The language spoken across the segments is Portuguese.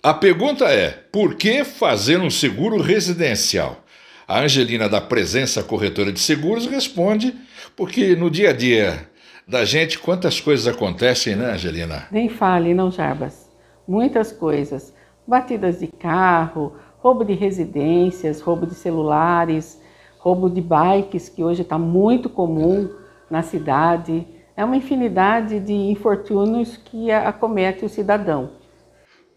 A pergunta é: por que fazer um seguro residencial? A Angelina da Presença Corretora de Seguros responde: porque no dia a dia da gente quantas coisas acontecem, né, Angelina? Nem fale, não, Jarbas. Muitas coisas. Batidas de carro, roubo de residências, roubo de celulares, roubo de bikes, que hoje está muito comum na cidade. É uma infinidade de infortúnios que acomete o cidadão.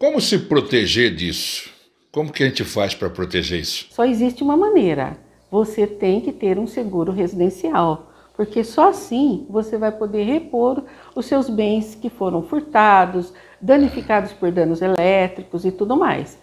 Como se proteger disso? Como que a gente faz para proteger isso? Só existe uma maneira. Você tem que ter um seguro residencial, porque só assim você vai poder repor os seus bens que foram furtados, danificados por danos elétricos e tudo mais.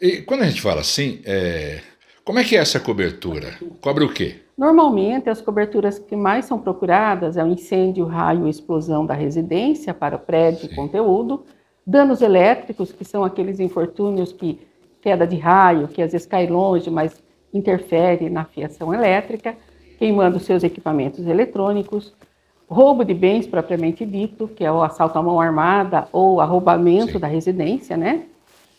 E quando a gente fala assim, é... como é que é essa cobertura? Cobre o quê? Normalmente, as coberturas que mais são procuradas é o incêndio, raio, explosão da residência para o prédio e conteúdo, danos elétricos, que são aqueles infortúnios que queda de raio, que às vezes cai longe, mas interfere na fiação elétrica, queimando seus equipamentos eletrônicos, roubo de bens propriamente dito, que é o assalto à mão armada ou arrombamento da residência, né?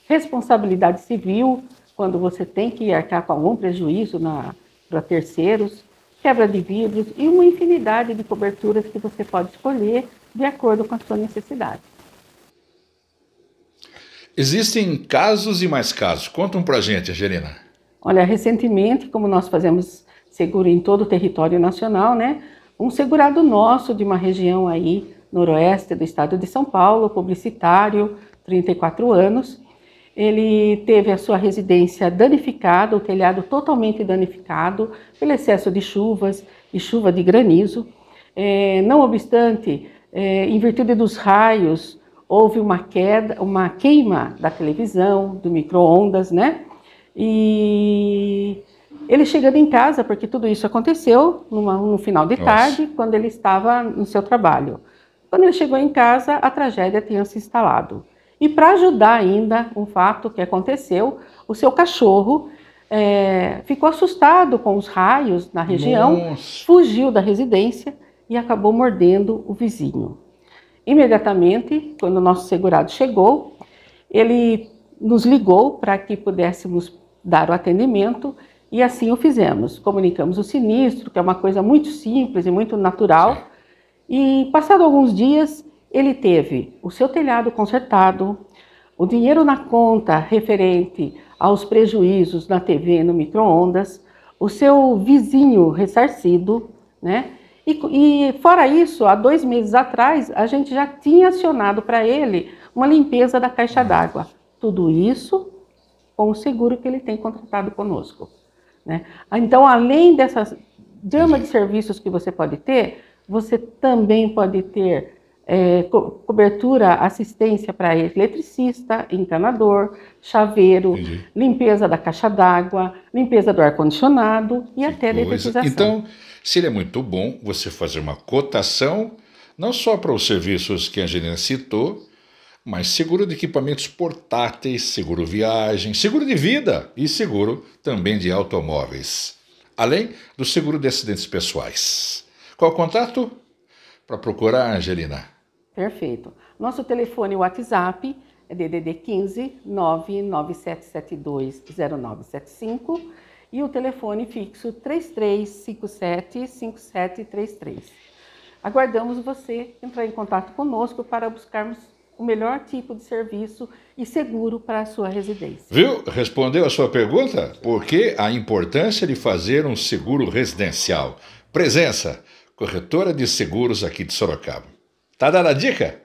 Responsabilidade civil, quando você tem que arcar com algum prejuízo na para terceiros, quebra de vidros e uma infinidade de coberturas que você pode escolher de acordo com a sua necessidade. Existem casos e mais casos. Conta um para gente, Angelina. Olha, recentemente, como nós fazemos seguro em todo o território nacional, né? Um segurado nosso de uma região aí noroeste do estado de São Paulo, publicitário, 34 anos, ele teve a sua residência danificada, o telhado totalmente danificado pelo excesso de chuvas e chuva de granizo. É, não obstante, é, em virtude dos raios, houve uma queda, uma queima da televisão, do micro-ondas, né? E ele chegando em casa, porque tudo isso aconteceu numa, no final de Nossa. tarde, quando ele estava no seu trabalho. Quando ele chegou em casa, a tragédia tinha se instalado. E para ajudar ainda um fato que aconteceu, o seu cachorro é, ficou assustado com os raios na região, Nossa. fugiu da residência e acabou mordendo o vizinho. Imediatamente, quando o nosso segurado chegou, ele nos ligou para que pudéssemos dar o atendimento e assim o fizemos. Comunicamos o sinistro, que é uma coisa muito simples e muito natural. E passado alguns dias, ele teve o seu telhado consertado, o dinheiro na conta referente aos prejuízos na TV no micro-ondas, o seu vizinho ressarcido, né? E, e, fora isso, há dois meses atrás, a gente já tinha acionado para ele uma limpeza da caixa d'água. Tudo isso com o seguro que ele tem contratado conosco. Né? Então, além dessa gama de serviços que você pode ter, você também pode ter é, co cobertura, assistência para eletricista, encanador, chaveiro, Entendi. limpeza da caixa d'água, limpeza do ar-condicionado e que até coisa. eletrização. Então, seria é muito bom você fazer uma cotação, não só para os serviços que a Angelina citou, mas seguro de equipamentos portáteis, seguro viagem, seguro de vida e seguro também de automóveis. Além do seguro de acidentes pessoais. Qual o contato? para procurar a Angelina. Perfeito. Nosso telefone WhatsApp é DDD 15 997720975 e o telefone fixo 3357 5733. Aguardamos você entrar em contato conosco para buscarmos o melhor tipo de serviço e seguro para a sua residência. Viu? Respondeu a sua pergunta? Por que a importância de fazer um seguro residencial? Presença corretora de seguros aqui de Sorocaba. Tá dada a dica?